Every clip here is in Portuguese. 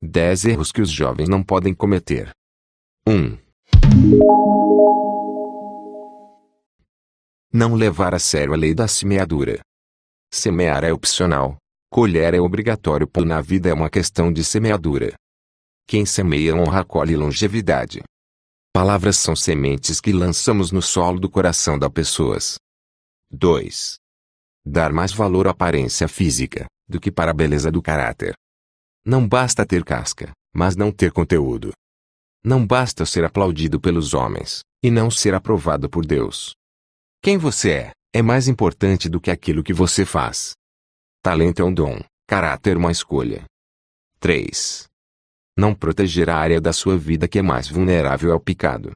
Dez erros que os jovens não podem cometer. 1. Um. Não levar a sério a lei da semeadura. Semear é opcional, colher é obrigatório, pois na vida é uma questão de semeadura. Quem semeia honra colhe longevidade. Palavras são sementes que lançamos no solo do coração das pessoas. 2. Dar mais valor à aparência física do que para a beleza do caráter. Não basta ter casca, mas não ter conteúdo. Não basta ser aplaudido pelos homens e não ser aprovado por Deus. Quem você é é mais importante do que aquilo que você faz. Talento é um dom, caráter é uma escolha. 3 não proteger a área da sua vida que é mais vulnerável ao pecado.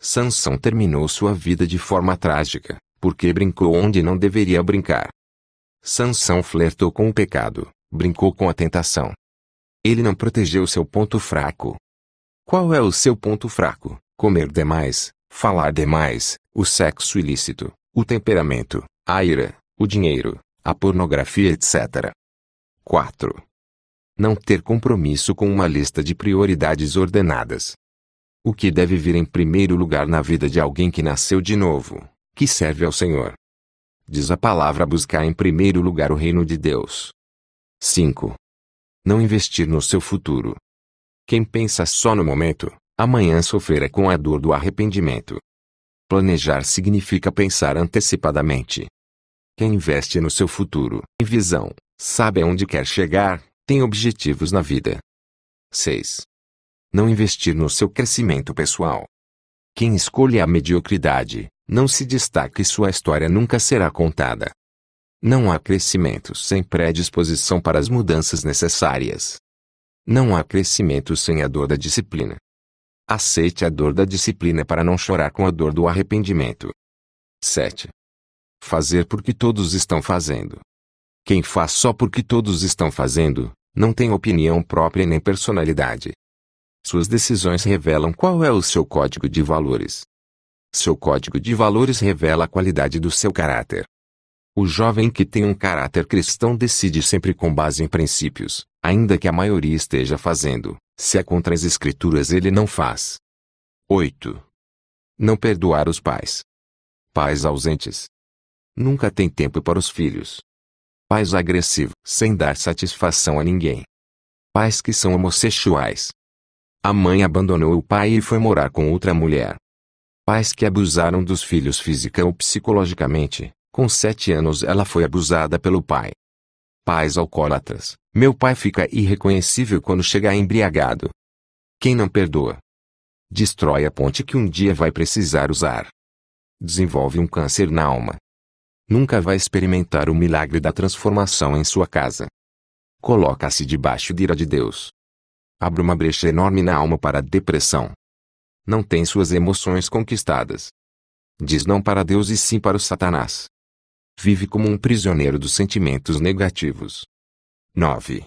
Sansão terminou sua vida de forma trágica, porque brincou onde não deveria brincar. Sansão flertou com o pecado, brincou com a tentação. Ele não protegeu seu ponto fraco. Qual é o seu ponto fraco? Comer demais, falar demais, o sexo ilícito, o temperamento, a ira, o dinheiro, a pornografia, etc. 4. Não ter compromisso com uma lista de prioridades ordenadas. O que deve vir em primeiro lugar na vida de alguém que nasceu de novo, que serve ao Senhor? Diz a palavra buscar em primeiro lugar o reino de Deus. 5. Não investir no seu futuro. Quem pensa só no momento, amanhã sofrerá com a dor do arrependimento. Planejar significa pensar antecipadamente. Quem investe no seu futuro e visão, sabe aonde quer chegar, tem objetivos na vida. 6. Não investir no seu crescimento pessoal. Quem escolhe a mediocridade, não se destaca e sua história nunca será contada. Não há crescimento sem predisposição para as mudanças necessárias. Não há crescimento sem a dor da disciplina. Aceite a dor da disciplina para não chorar com a dor do arrependimento. 7. Fazer porque todos estão fazendo, quem faz só porque todos estão fazendo, não tem opinião própria nem personalidade. Suas decisões revelam qual é o seu código de valores. Seu código de valores revela a qualidade do seu caráter. O jovem que tem um caráter cristão decide sempre com base em princípios, ainda que a maioria esteja fazendo, se é contra as escrituras ele não faz. 8. Não perdoar os pais. Pais ausentes. Nunca tem tempo para os filhos, Pais agressivos, sem dar satisfação a ninguém. Pais que são homossexuais. A mãe abandonou o pai e foi morar com outra mulher. Pais que abusaram dos filhos física ou psicologicamente. Com sete anos ela foi abusada pelo pai. Pais alcoólatras. Meu pai fica irreconhecível quando chega embriagado. Quem não perdoa? Destrói a ponte que um dia vai precisar usar. Desenvolve um câncer na alma nunca vai experimentar o milagre da transformação em sua casa. Coloca-se debaixo da ira de Deus. Abre uma brecha enorme na alma para a depressão. Não tem suas emoções conquistadas. Diz não para Deus e sim para o Satanás. Vive como um prisioneiro dos sentimentos negativos. 9.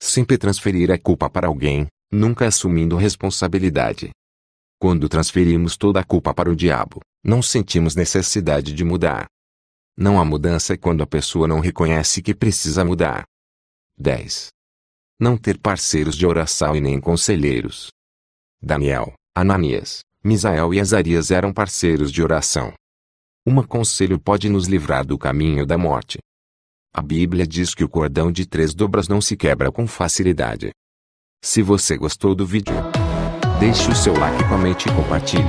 Sempre transferir a culpa para alguém, nunca assumindo responsabilidade. Quando transferimos toda a culpa para o diabo, não sentimos necessidade de mudar, não há mudança quando a pessoa não reconhece que precisa mudar. 10. Não ter parceiros de oração e nem conselheiros. Daniel, Ananias, Misael e Azarias eram parceiros de oração. Um conselho pode nos livrar do caminho da morte. A Bíblia diz que o cordão de três dobras não se quebra com facilidade. Se você gostou do vídeo, deixe o seu like, comente e compartilhe.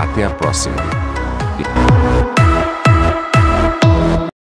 Até a próxima.